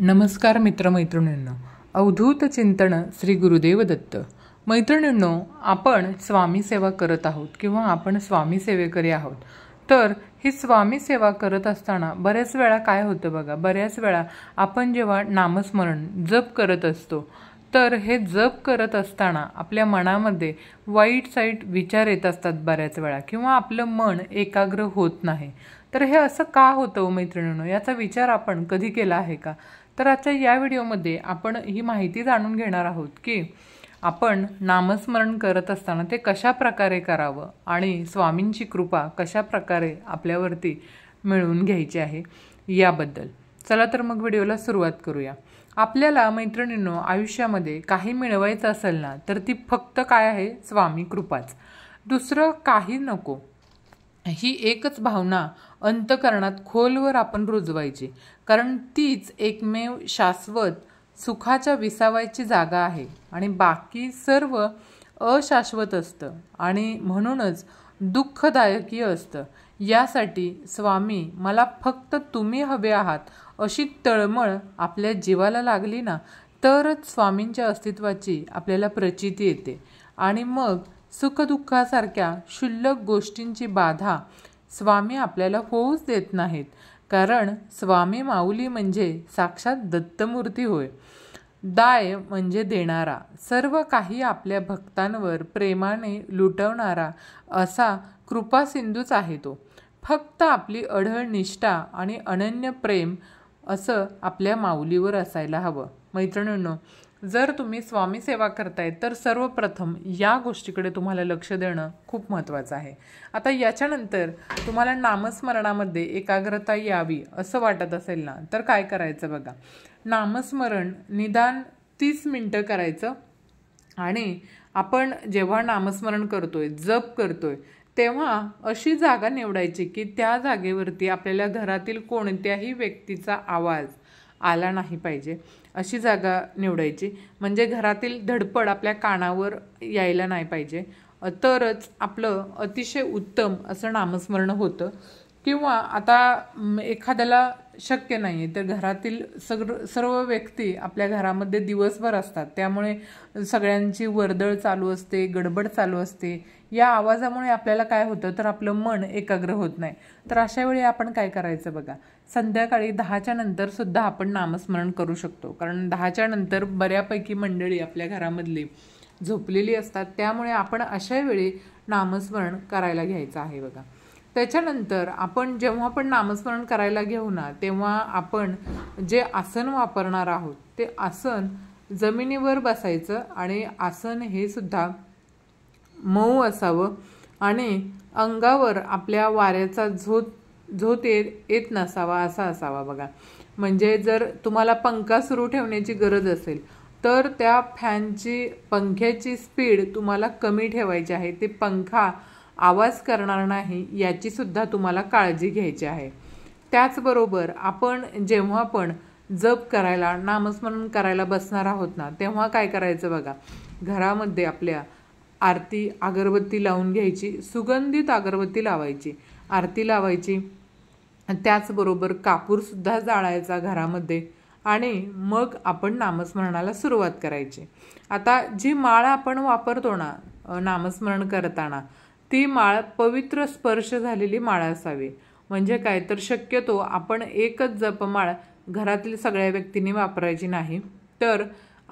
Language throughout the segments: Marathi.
नमस्कार मित्रमैत्रिणींनो अवधूत चिंतन श्री गुरुदेव दत्त मैत्रिणींनो आपण स्वामी सेवा करत आहोत किंवा आपण स्वामी सेवेकरी आहोत तर ही स्वामी सेवा करत असताना बऱ्याच वेळा काय होतं बघा बऱ्याच वेळा आपण जेव्हा नामस्मरण जप करत असतो तर हे जप करत असताना आपल्या मनामध्ये वाईट साईट विचार येत असतात बऱ्याच वेळा किंवा आपलं मन एकाग्र होत नाही तर हे असं का होतं हो मैत्रिणींनो याचा विचार आपण कधी केला आहे का तर आजच्या या व्हिडिओमध्ये आपण ही माहिती जाणून घेणार आहोत की आपण नामस्मरण करत असताना ते कशा प्रकारे करावं आणि स्वामींची कृपा कशा प्रकारे आपल्यावरती मिळवून घ्यायची आहे याबद्दल चला तर मग व्हिडिओला सुरुवात करूया आपल्याला मैत्रिणींनो आयुष्यामध्ये काही मिळवायचं असेल ना तर ती फक्त काय आहे स्वामी कृपाच दुसरं काही नको ही एकच भावना अंतकरणात खोलवर आपण रुजवायचे कारण तीच एकमेव शाश्वत सुखाच्या विसावायची जागा आहे आणि बाकी सर्व अशाश्वत असतं आणि म्हणूनच दुःखदायकीय असतं यासाठी स्वामी मला फक्त तुम्ही हवे आहात अशी तळमळ आपल्या जीवाला लागली ना तरच स्वामींच्या अस्तित्वाची आपल्याला प्रचिती येते आणि मग सुखदुःखासारख्या क्षुल्लक गोष्टींची बाधा स्वामी आपल्याला होऊच देत नाहीत कारण स्वामी माऊली म्हणजे साक्षात दत्तमूर्ती होय दाय म्हणजे देणारा सर्व काही आपल्या भक्तांवर प्रेमाने लुटवणारा असा कृपासिंधूच आहे तो फक्त आपली अढळ निष्ठा आणि अनन्य प्रेम असं आपल्या माऊलीवर असायला हवं मैत्रिणींनो जर तुम्ही स्वामी सेवा करताय तर सर्वप्रथम या गोष्टीकडे तुम्हाला लक्ष देणं खूप महत्त्वाचं आहे आता याच्यानंतर तुम्हाला नामस्मरणामध्ये एकाग्रता यावी असं वाटत असेल ना तर काय करायचं बघा नामस्मरण निदान तीस मिनटं करायचं आणि आपण जेव्हा नामस्मरण करतोय जप करतोय तेव्हा अशी जागा निवडायची की त्या जागेवरती आपल्याला घरातील कोणत्याही व्यक्तीचा आवाज आला नाही पाहिजे अशी जागा निवडायची म्हणजे घरातील धडपड आपल्या कानावर यायला नाही पाहिजे तरच आपलं अतिशय उत्तम असं नामस्मरण होतं किंवा आता एखाद्याला शक्य नाही तर घरातील सग सर्व व्यक्ती आपल्या घरामध्ये दिवसभर असतात त्यामुळे सगळ्यांची वर्दळ चालू असते गडबड चालू असते या आवाजामुळे आपल्याला काय होतं तर आपलं मन एकाग्र होत नाही तर अशा वेळी आपण काय करायचं बघा संध्याकाळी दहाच्या नंतर सुद्धा आपण नामस्मरण करू शकतो कारण दहाच्या नंतर बऱ्यापैकी मंडळी आपल्या घरामधली झोपलेली असतात त्यामुळे आपण अशा वेळी नामस्मरण करायला घ्यायचं आहे बघा त्याच्यानंतर आपण जेव्हा पण नामस्मरण करायला घेऊ ना तेव्हा आपण जे आसन वापरणार आहोत ते आसन जमिनीवर बसायचं आणि आसन हे सुद्धा मऊ असावं आणि अंगावर आपल्या वाऱ्याचा झोत जो येत येत नसावा असा असावा बघा म्हणजे जर तुम्हाला पंखा सुरू ठेवण्याची गरज असेल तर त्या फॅनची पंख्याची स्पीड तुम्हाला कमी ठेवायची आहे ते पंखा आवाज करणार नाही याचीसुद्धा तुम्हाला काळजी घ्यायची आहे त्याचबरोबर आपण जेव्हा पण जप करायला नामस्मरण करायला बसणार आहोत ना तेव्हा काय करायचं बघा घरामध्ये आपल्या आरती अगरबत्ती लावून घ्यायची सुगंधित अगरबत्ती लावायची आरती लावायची आणि त्याचबरोबर कापूरसुद्धा जाळायचा घरामध्ये आणि मग आपण नामस्मरणाला सुरुवात करायची आता जी माळ आपण वापरतो ना नामस्मरण करताना ती माळ पवित्र स्पर्श झालेली माळ असावी म्हणजे काय तर शक्यतो आपण एकच जपमाळ घरातील सगळ्या व्यक्तींनी वापरायची नाही तर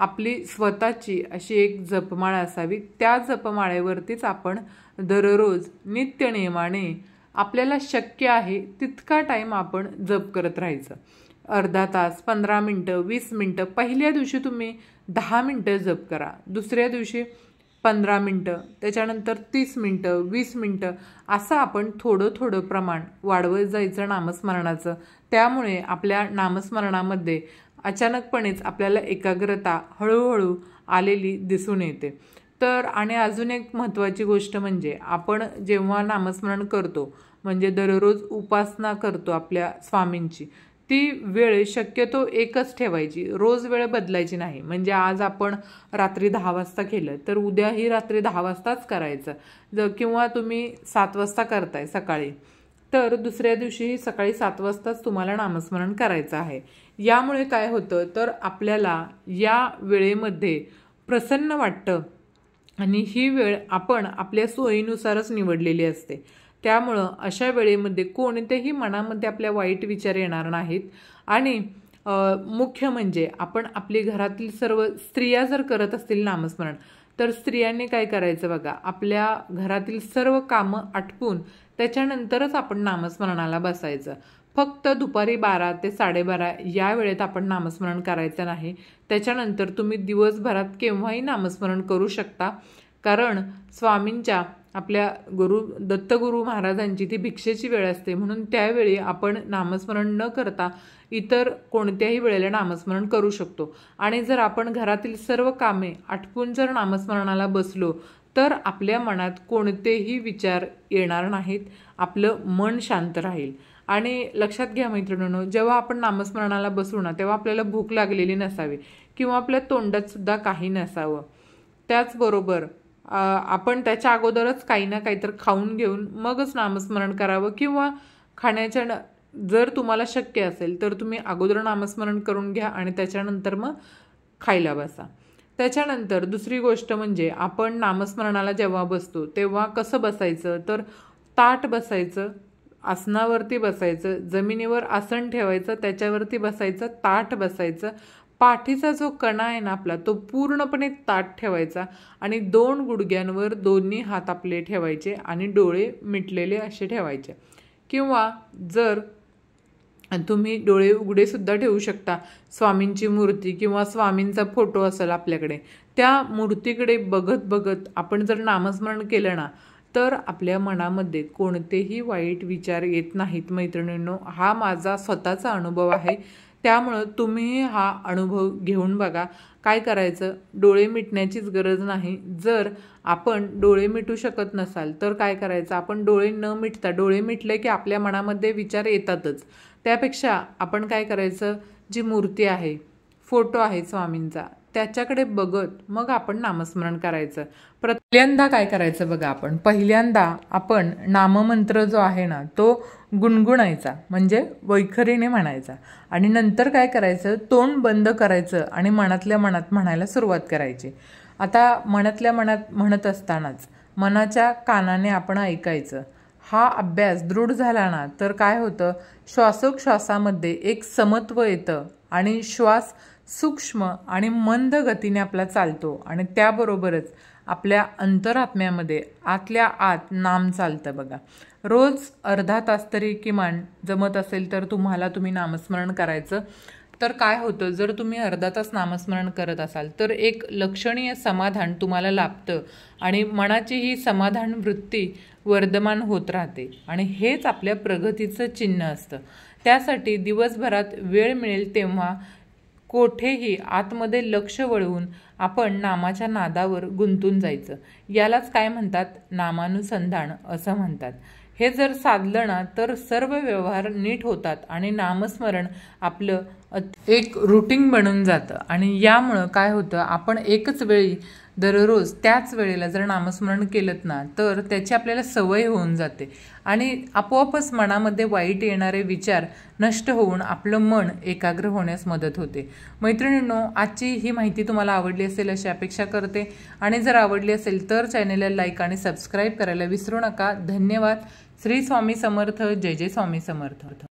आपली स्वतःची अशी एक जपमाळ असावी त्या जपमाळेवरतीच आपण दररोज नित्यनियमाने आपल्याला शक्य आहे तितका टाईम आपण जप करत राहायचं अर्धा तास पंधरा मिनटं वीस मिनटं पहिल्या दिवशी तुम्ही दहा मिनटं जप करा दुसऱ्या दिवशी पंधरा मिनटं त्याच्यानंतर तीस मिनटं वीस मिनटं असं आपण थोडं थोडं प्रमाण वाढवत जायचं नामस्मरणाचं त्यामुळे आपल्या नामस्मरणामध्ये अचानकपणेच आपल्याला एकाग्रता हळूहळू आलेली दिसून येते तर आणि अजून एक महत्त्वाची गोष्ट म्हणजे आपण जेव्हा नामस्मरण करतो म्हणजे दररोज उपासना करतो आपल्या स्वामींची ती वेळ शक्यतो एकच ठेवायची रोज वेळ बदलायची नाही म्हणजे आज आपण रात्री दहा वाजता केलं तर उद्याही रात्री दहा वाजताच करायचं जर किंवा तुम्ही सात वाजता करताय सकाळी तर दुसऱ्या दिवशीही सकाळी सात वाजताच तुम्हाला नामस्मरण करायचं आहे यामुळे काय होतं तर आपल्याला या वेळेमध्ये प्रसन्न वाटतं आणि ही वेळ आपण आपल्या सोयीनुसारच निवडलेली असते त्यामुळं अशा वेळेमध्ये कोणत्याही मनामध्ये आपल्या वाईट विचार येणार नाहीत आणि मुख्य म्हणजे आपण आपली घरातील सर्व स्त्रिया जर करत असतील नामस्मरण तर स्त्रियांनी काय करायचं बघा आपल्या घरातील सर्व कामं आटपून त्याच्यानंतरच आपण नामस्मरणाला बसायचं फक्त दुपारी बारा ते साडेबारा या वेळेत आपण नामस्मरण करायचं नाही त्याच्यानंतर तुम्ही दिवसभरात केव्हाही नामस्मरण करू शकता कारण स्वामींच्या आपल्या गुरु दत्तगुरु महाराजांची ती भिक्षेची वेळ असते म्हणून त्यावेळी आपण नामस्मरण न करता इतर कोणत्याही वेळेला नामस्मरण करू शकतो आणि जर आपण घरातील सर्व कामे आटपून जर नामस्मरणाला बसलो तर आपल्या मनात कोणतेही विचार येणार नाहीत आपलं मन शांत राहील आणि लक्षात घ्या मैत्रिणीनो जेव्हा आपण नामस्मरणाला बसू ना तेव्हा आपल्याला भूक लागलेली नसावी किंवा आपल्या तोंडात सुद्धा काही नसावं त्याचबरोबर आपण त्याच्या अगोदरच काही ना काहीतर खाऊन घेऊन मगच नामस्मरण करावं किंवा खाण्याच्या जर तुम्हाला शक्य असेल तर तुम्ही अगोदर नामस्मरण करून घ्या आणि त्याच्यानंतर मग खायला बसा त्याच्यानंतर दुसरी गोष्ट म्हणजे आपण नामस्मरणाला जेव्हा बसतो तेव्हा कसं बसायचं तर ताट बसायचं आसनावरती बसायचं जमिनीवर आसन ठेवायचं त्याच्यावरती बसायचं ताट बसायचं पाठीचा जो कणा आहे ना आपला तो पूर्णपणे ताट ठेवायचा आणि दोन गुडघ्यांवर दोन्ही हात आपले ठेवायचे आणि डोळे मिटलेले असे ठेवायचे किंवा जर तुम्ही डोळे उघडेसुद्धा ठेवू शकता स्वामींची मूर्ती किंवा स्वामींचा फोटो असेल आपल्याकडे त्या मूर्तीकडे बघत बघत आपण जर नामस्मरण केलं ना तर आपल्या मनामध्ये कोणतेही वाईट विचार येत नाहीत मैत्रिणींनो हा माझा स्वतःचा अनुभव आहे त्यामुळं तुम्ही हा अनुभव घेऊन बघा काय करायचं डोळे मिटण्याचीच गरज नाही जर आपण डोळे मिटू शकत नसाल तर काय करायचं आपण डोळे न मिटता डोळे मिटले की आपल्या मनामध्ये विचार येतातच त्यापेक्षा आपण काय करायचं जी मूर्ती आहे फोटो आहे स्वामींचा त्याच्याकडे बघत मग आपण नामस्मरण करायचं पहिल्यांदा काय करायचं बघा आपण पहिल्यांदा आपण नाममंत्र जो आहे ना तो गुणगुणायचा म्हणजे वैखरीने म्हणायचा आणि नंतर काय करायचं तोंड बंद करायचं आणि मनातल्या मनात म्हणायला सुरुवात करायची आता मनातल्या मनात म्हणत असतानाच मनाच्या कानाने आपण ऐकायचं हा अभ्यास दृढ झाला ना तर काय होतं श्वासोच्छ्वासामध्ये एक समत्व येतं आणि श्वास सूक्ष्म आणि मंद गतीने आपला चालतो आणि त्याबरोबरच आपल्या अंतरात्म्यामध्ये आतल्या आत नाम चालतं बघा रोज अर्धा तास तरी किमान जमत असेल तर तुम्हाला तुम्ही नामस्मरण करायचं तर काय होतं जर तुम्ही अर्धा तास नामस्मरण करत असाल तर एक लक्षणीय समाधान तुम्हाला लाभतं आणि मनाची ही समाधान वृत्ती वर्धमान होत राहते आणि हेच आपल्या प्रगतीचं चिन्ह असतं त्यासाठी दिवसभरात वेळ मिळेल तेव्हा कोठेही आतमध्ये लक्ष वळवून आपण नामाच्या नादावर गुंतून जायचं यालाच काय म्हणतात नामानुसंधान असं म्हणतात हे जर साधलं ना तर सर्व व्यवहार नीट होतात आणि नामस्मरण आपलं एक रुटीन बनून जातं आणि यामुळं काय होतं आपण एकच वेळी दररोज त्याच वेळेला जर नामस्मरण केलं ना तर त्याची आपल्याला सवय होऊन जाते आणि आपोआपच मनामध्ये वाईट येणारे विचार नष्ट होऊन आपलं मन एकाग्र होण्यास मदत होते मैत्रिणींनो आजची ही माहिती तुम्हाला आवडली असेल अशी अपेक्षा करते आणि जर आवडली असेल तर चॅनेलला लाईक आणि सबस्क्राईब करायला विसरू नका धन्यवाद श्री स्वामी समर्थ जय जय स्वामी समर्थ